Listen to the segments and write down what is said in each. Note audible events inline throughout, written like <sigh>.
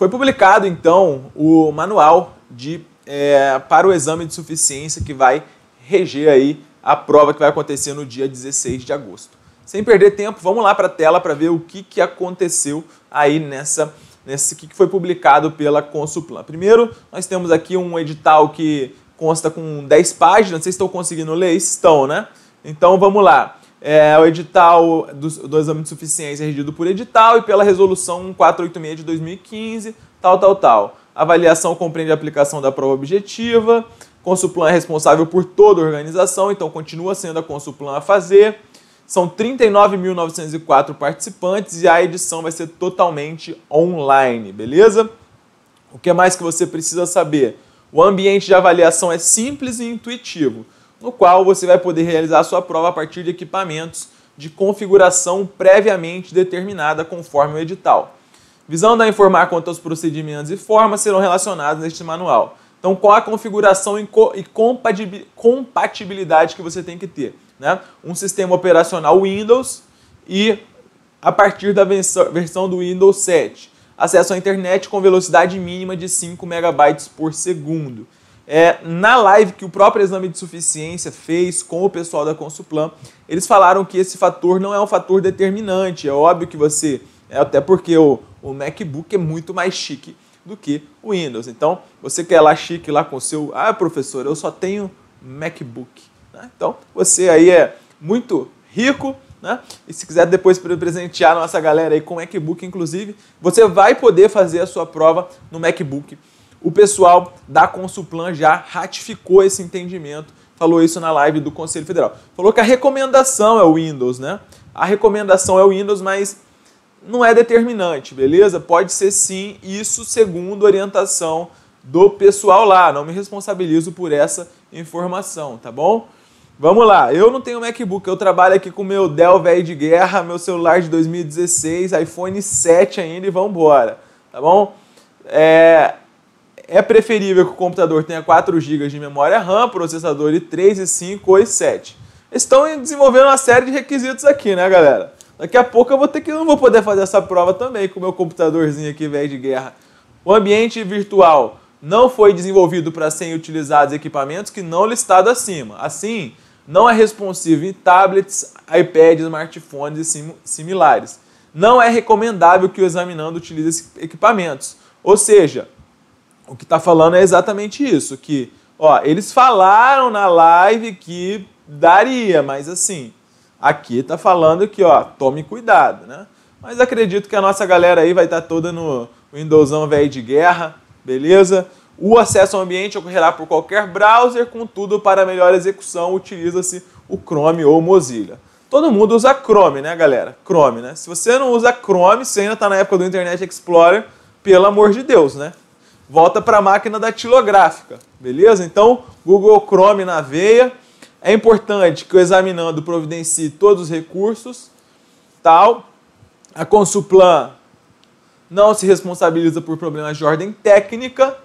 Foi publicado então o manual de, é, para o exame de suficiência que vai reger aí a prova que vai acontecer no dia 16 de agosto. Sem perder tempo, vamos lá para a tela para ver o que, que aconteceu aí nessa nesse que foi publicado pela Consuplan. Primeiro, nós temos aqui um edital que consta com 10 páginas. Vocês estão conseguindo ler? Estão, né? Então vamos lá. É, o edital do, do exame de suficiência é regido por edital e pela resolução 486 de 2015, tal, tal, tal. A avaliação compreende a aplicação da prova objetiva. Consulplan é responsável por toda a organização, então continua sendo a Consulplan a fazer. São 39.904 participantes e a edição vai ser totalmente online, beleza? O que mais que você precisa saber? O ambiente de avaliação é simples e intuitivo no qual você vai poder realizar a sua prova a partir de equipamentos de configuração previamente determinada conforme o edital. Visando a informar quanto aos procedimentos e formas serão relacionados neste manual. Então, qual a configuração e compatibilidade que você tem que ter? Né? Um sistema operacional Windows e a partir da versão do Windows 7. Acesso à internet com velocidade mínima de 5 MB por segundo. É, na live que o próprio exame de suficiência fez com o pessoal da Consuplan, eles falaram que esse fator não é um fator determinante. É óbvio que você, é, até porque o, o MacBook é muito mais chique do que o Windows. Então, você quer é lá chique lá com o seu, ah, professor, eu só tenho MacBook. Né? Então, você aí é muito rico, né? E se quiser depois presentear a nossa galera aí com MacBook, inclusive, você vai poder fazer a sua prova no MacBook o pessoal da Consulplan já ratificou esse entendimento, falou isso na live do Conselho Federal. Falou que a recomendação é o Windows, né? A recomendação é o Windows, mas não é determinante, beleza? Pode ser sim, isso segundo orientação do pessoal lá. Não me responsabilizo por essa informação, tá bom? Vamos lá, eu não tenho MacBook, eu trabalho aqui com meu Dell velho de guerra, meu celular de 2016, iPhone 7 ainda e vambora, tá bom? É, é preferível que o computador tenha 4 GB de memória RAM, processador de 3, i 5 ou 7. Estão desenvolvendo uma série de requisitos aqui, né, galera? Daqui a pouco eu vou ter que não vou poder fazer essa prova também com o meu computadorzinho aqui velho de guerra. O ambiente virtual não foi desenvolvido para serem utilizados equipamentos que não listado acima. Assim, não é responsivo em tablets, iPads, smartphones e sim, similares. Não é recomendável que o examinando utilize equipamentos. Ou seja, o que está falando é exatamente isso, que ó, eles falaram na live que daria, mas assim, aqui está falando que ó, tome cuidado, né? Mas acredito que a nossa galera aí vai estar tá toda no Windowsão velho de guerra, beleza? O acesso ao ambiente ocorrerá por qualquer browser, contudo, para melhor execução, utiliza-se o Chrome ou Mozilla. Todo mundo usa Chrome, né, galera? Chrome, né? Se você não usa Chrome, você ainda está na época do Internet Explorer, pelo amor de Deus, né? volta para a máquina datilográfica, beleza? Então, Google Chrome na veia. É importante que o examinando providencie todos os recursos, tal. A Consulplan não se responsabiliza por problemas de ordem técnica,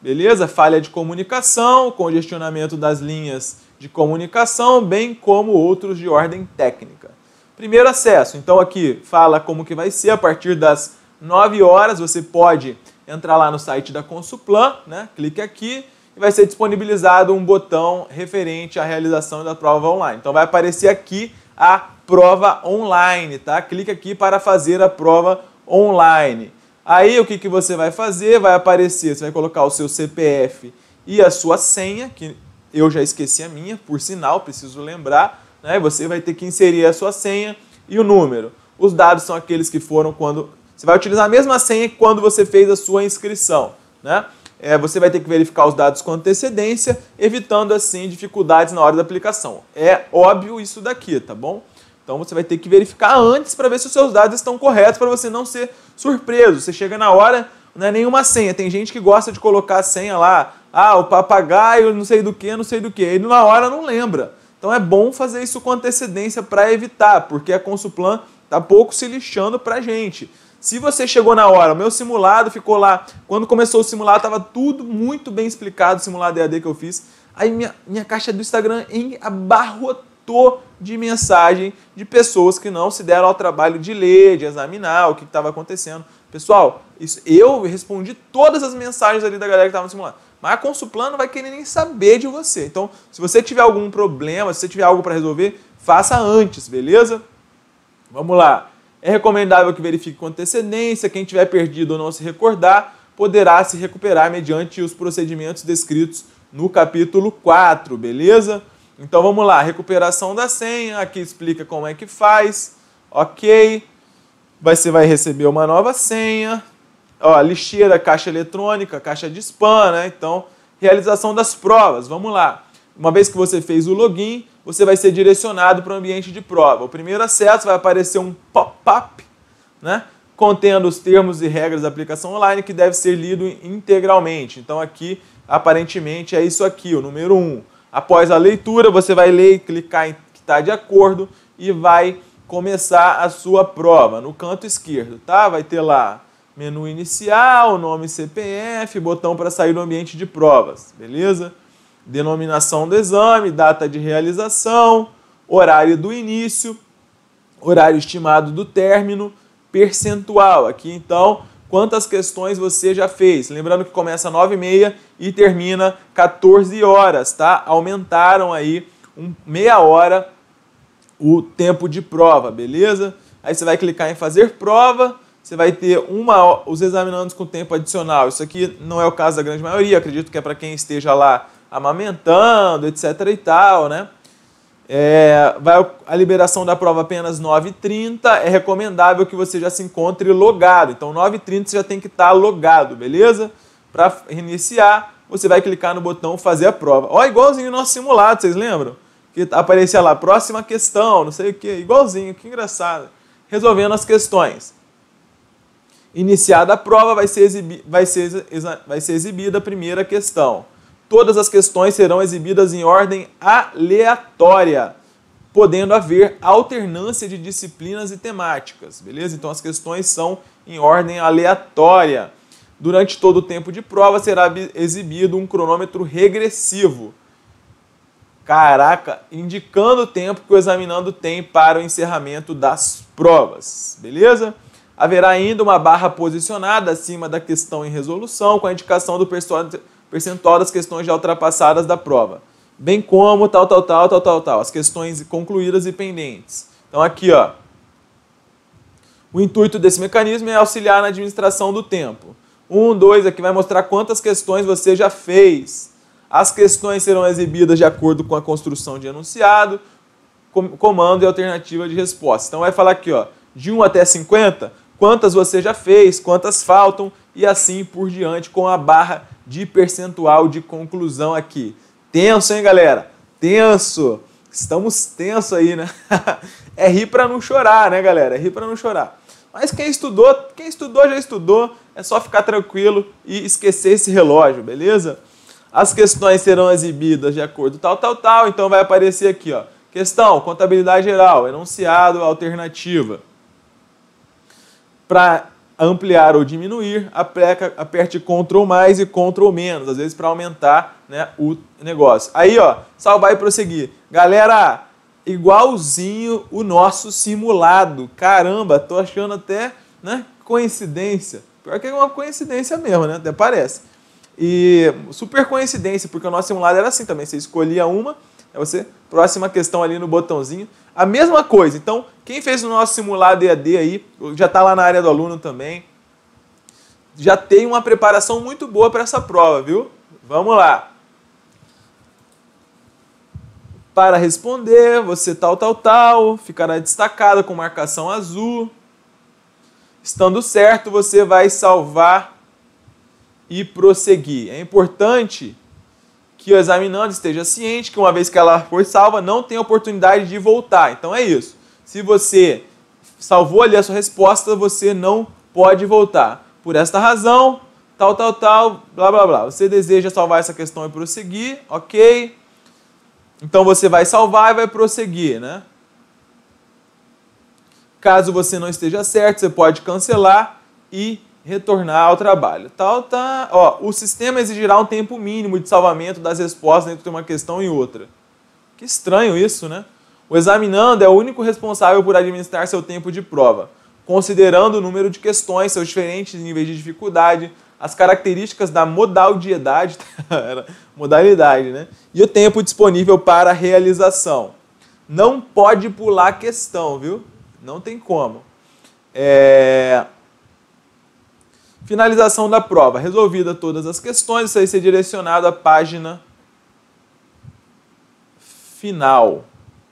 beleza? Falha de comunicação, congestionamento das linhas de comunicação, bem como outros de ordem técnica. Primeiro acesso, então aqui fala como que vai ser a partir das 9 horas, você pode entrar lá no site da Consuplan, né? clique aqui e vai ser disponibilizado um botão referente à realização da prova online. Então vai aparecer aqui a prova online, tá? Clique aqui para fazer a prova online. Aí o que, que você vai fazer? Vai aparecer, você vai colocar o seu CPF e a sua senha, que eu já esqueci a minha, por sinal, preciso lembrar. Né? Você vai ter que inserir a sua senha e o número. Os dados são aqueles que foram quando você vai utilizar a mesma senha que quando você fez a sua inscrição, né? É, você vai ter que verificar os dados com antecedência, evitando assim dificuldades na hora da aplicação. É óbvio isso daqui, tá bom? Então você vai ter que verificar antes para ver se os seus dados estão corretos para você não ser surpreso. Você chega na hora, não é nenhuma senha. Tem gente que gosta de colocar a senha lá, ah, o papagaio, não sei do que, não sei do que. E na hora não lembra. Então é bom fazer isso com antecedência para evitar, porque a Consulplan está pouco se lixando para a gente. Se você chegou na hora, o meu simulado ficou lá, quando começou o simulado estava tudo muito bem explicado, o simulado EAD que eu fiz, aí minha, minha caixa do Instagram em abarrotou de mensagem de pessoas que não se deram ao trabalho de ler, de examinar o que estava acontecendo. Pessoal, isso, eu respondi todas as mensagens ali da galera que estava no simulado. Mas a Consulplan não vai querer nem saber de você. Então, se você tiver algum problema, se você tiver algo para resolver, faça antes, beleza? Vamos lá. É recomendável que verifique com antecedência, quem tiver perdido ou não se recordar, poderá se recuperar mediante os procedimentos descritos no capítulo 4, beleza? Então vamos lá, recuperação da senha, aqui explica como é que faz, ok? Você vai receber uma nova senha, ó, lixeira, caixa eletrônica, caixa de spam, né? Então, realização das provas, vamos lá. Uma vez que você fez o login, você vai ser direcionado para o ambiente de prova. O primeiro acesso vai aparecer um pop-up, né? contendo os termos e regras da aplicação online que deve ser lido integralmente. Então aqui, aparentemente, é isso aqui, o número 1. Um. Após a leitura, você vai ler e clicar em que está de acordo e vai começar a sua prova no canto esquerdo, tá? Vai ter lá menu inicial, nome CPF, botão para sair do ambiente de provas, beleza? denominação do exame, data de realização, horário do início, horário estimado do término, percentual. Aqui então, quantas questões você já fez? Lembrando que começa 9h30 e termina 14 horas, tá? Aumentaram aí um, meia hora o tempo de prova, beleza? Aí você vai clicar em fazer prova, você vai ter uma os examinandos com tempo adicional. Isso aqui não é o caso da grande maioria, acredito que é para quem esteja lá amamentando, etc. e tal, né? É, vai a liberação da prova apenas 9h30. É recomendável que você já se encontre logado. Então, 9h30 você já tem que estar tá logado, beleza? Para iniciar, você vai clicar no botão Fazer a prova. Ó, igualzinho o nosso simulado, vocês lembram? Que aparecia lá, próxima questão, não sei o que, igualzinho, que engraçado. Resolvendo as questões. Iniciada a prova, vai ser, exibi vai ser, vai ser exibida a primeira questão. Todas as questões serão exibidas em ordem aleatória, podendo haver alternância de disciplinas e temáticas, beleza? Então as questões são em ordem aleatória. Durante todo o tempo de prova será exibido um cronômetro regressivo. Caraca, indicando o tempo que o examinando tem para o encerramento das provas, beleza? Haverá ainda uma barra posicionada acima da questão em resolução com a indicação do, percentual das questões já ultrapassadas da prova. Bem como tal, tal, tal, tal, tal, tal. As questões concluídas e pendentes. Então aqui, ó. O intuito desse mecanismo é auxiliar na administração do tempo. Um, dois, aqui vai mostrar quantas questões você já fez. As questões serão exibidas de acordo com a construção de enunciado, comando e alternativa de resposta. Então vai falar aqui, ó, de 1 até 50, quantas você já fez, quantas faltam e assim por diante com a barra de percentual de conclusão aqui. Tenso, hein, galera? Tenso. Estamos tenso aí, né? <laughs> é rir para não chorar, né, galera? É rir para não chorar. Mas quem estudou, quem estudou já estudou, é só ficar tranquilo e esquecer esse relógio, beleza? As questões serão exibidas de acordo tal, tal, tal, então vai aparecer aqui, ó. Questão, contabilidade geral, enunciado, alternativa. Para ampliar ou diminuir, aperte Ctrl mais e Ctrl menos, às vezes para aumentar né, o negócio. Aí, ó, salvar e prosseguir. Galera, igualzinho o nosso simulado. Caramba, tô achando até né, coincidência. Pior que é uma coincidência mesmo, né? Até parece. E super coincidência, porque o nosso simulado era assim também. Você escolhia uma, aí você Próxima questão ali no botãozinho. A mesma coisa. Então, quem fez o nosso simulado EAD aí, já está lá na área do aluno também, já tem uma preparação muito boa para essa prova, viu? Vamos lá. Para responder, você tal, tal, tal, ficará destacada com marcação azul. Estando certo, você vai salvar e prosseguir. É importante que o examinando esteja ciente que uma vez que ela foi salva, não tem oportunidade de voltar. Então é isso. Se você salvou ali a sua resposta, você não pode voltar. Por esta razão, tal, tal, tal, blá, blá, blá. Você deseja salvar essa questão e prosseguir, ok? Então você vai salvar e vai prosseguir, né? Caso você não esteja certo, você pode cancelar e retornar ao trabalho. Tal, tá, ó, o sistema exigirá um tempo mínimo de salvamento das respostas entre uma questão e outra. Que estranho isso, né? O examinando é o único responsável por administrar seu tempo de prova, considerando o número de questões, seus diferentes níveis de dificuldade, as características da modalidade, <laughs> modalidade né? e o tempo disponível para a realização. Não pode pular questão, viu? Não tem como. É... Finalização da prova. Resolvida todas as questões, isso aí ser direcionado à página final,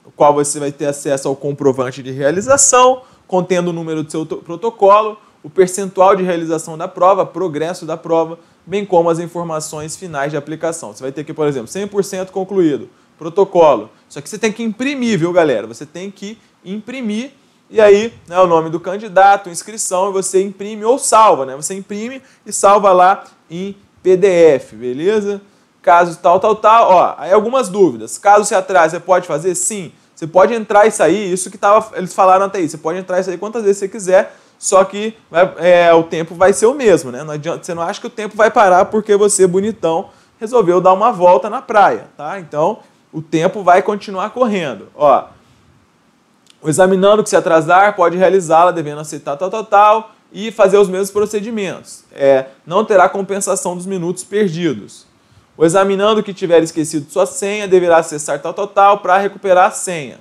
no qual você vai ter acesso ao comprovante de realização, contendo o número do seu protocolo, o percentual de realização da prova, progresso da prova, bem como as informações finais de aplicação. Você vai ter aqui, por exemplo, 100% concluído, protocolo. Só que você tem que imprimir, viu, galera? Você tem que imprimir e aí, né, o nome do candidato, inscrição, você imprime ou salva, né? Você imprime e salva lá em PDF, beleza? Caso tal, tal, tal, ó, aí algumas dúvidas. Caso se atrase, você pode fazer? Sim. Você pode entrar e sair, isso que tava, eles falaram até aí, você pode entrar e sair quantas vezes você quiser, só que é, o tempo vai ser o mesmo, né? Não adianta, você não acha que o tempo vai parar porque você, bonitão, resolveu dar uma volta na praia, tá? Então, o tempo vai continuar correndo, ó o examinando que se atrasar pode realizá-la devendo aceitar tal, tal, tal e fazer os mesmos procedimentos. É, não terá compensação dos minutos perdidos. O examinando que tiver esquecido sua senha deverá acessar tal, tal, tal para recuperar a senha.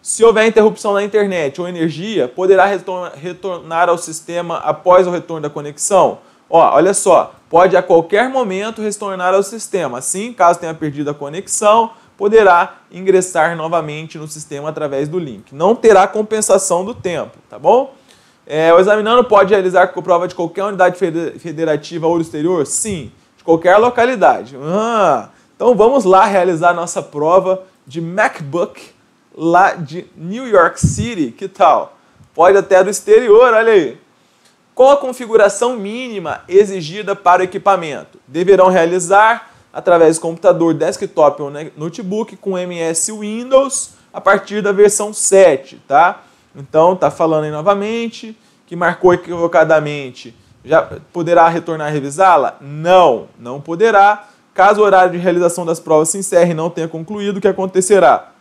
Se houver interrupção na internet ou energia, poderá retornar ao sistema após o retorno da conexão? Ó, olha só, pode a qualquer momento retornar ao sistema. Assim, caso tenha perdido a conexão, poderá ingressar novamente no sistema através do link. Não terá compensação do tempo, tá bom? É, o examinando pode realizar prova de qualquer unidade federativa ou do exterior? Sim, de qualquer localidade. Ah, então vamos lá realizar nossa prova de MacBook lá de New York City. Que tal? Pode até do exterior, olha aí. Qual a configuração mínima exigida para o equipamento? Deverão realizar através do computador desktop ou notebook com MS Windows a partir da versão 7, tá? Então, tá falando aí novamente que marcou equivocadamente. Já poderá retornar e revisá-la? Não, não poderá. Caso o horário de realização das provas se encerre e não tenha concluído, o que acontecerá?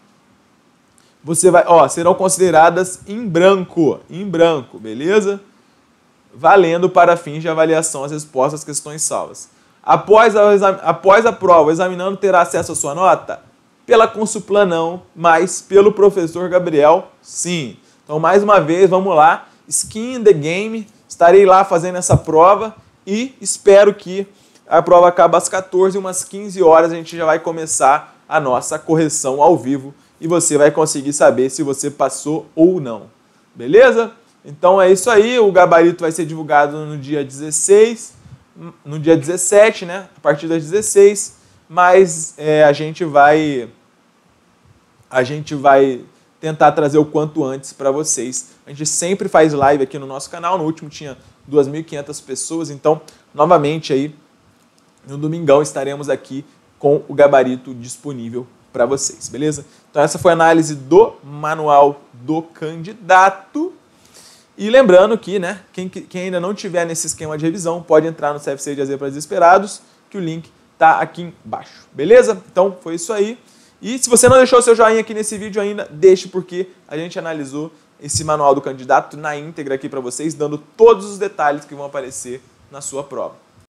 Você vai, ó, serão consideradas em branco, em branco, beleza? Valendo para fins de avaliação as respostas às questões salvas. Após a, após a prova, o examinando terá acesso à sua nota? Pela Consulplan não, mas pelo professor Gabriel, sim. Então, mais uma vez, vamos lá. Skin in the game. Estarei lá fazendo essa prova e espero que a prova acabe às 14 umas 15 horas a gente já vai começar a nossa correção ao vivo e você vai conseguir saber se você passou ou não. Beleza? Então é isso aí, o gabarito vai ser divulgado no dia 16 no dia 17, né, a partir das 16, mas é, a gente vai a gente vai tentar trazer o quanto antes para vocês. A gente sempre faz live aqui no nosso canal, no último tinha 2.500 pessoas, então novamente aí no domingão estaremos aqui com o gabarito disponível para vocês, beleza? Então essa foi a análise do manual do candidato. E lembrando que, né, quem, quem ainda não tiver nesse esquema de revisão, pode entrar no CFC de Azer para Desesperados, que o link está aqui embaixo. Beleza? Então, foi isso aí. E se você não deixou seu joinha aqui nesse vídeo ainda, deixe porque a gente analisou esse manual do candidato na íntegra aqui para vocês, dando todos os detalhes que vão aparecer na sua prova.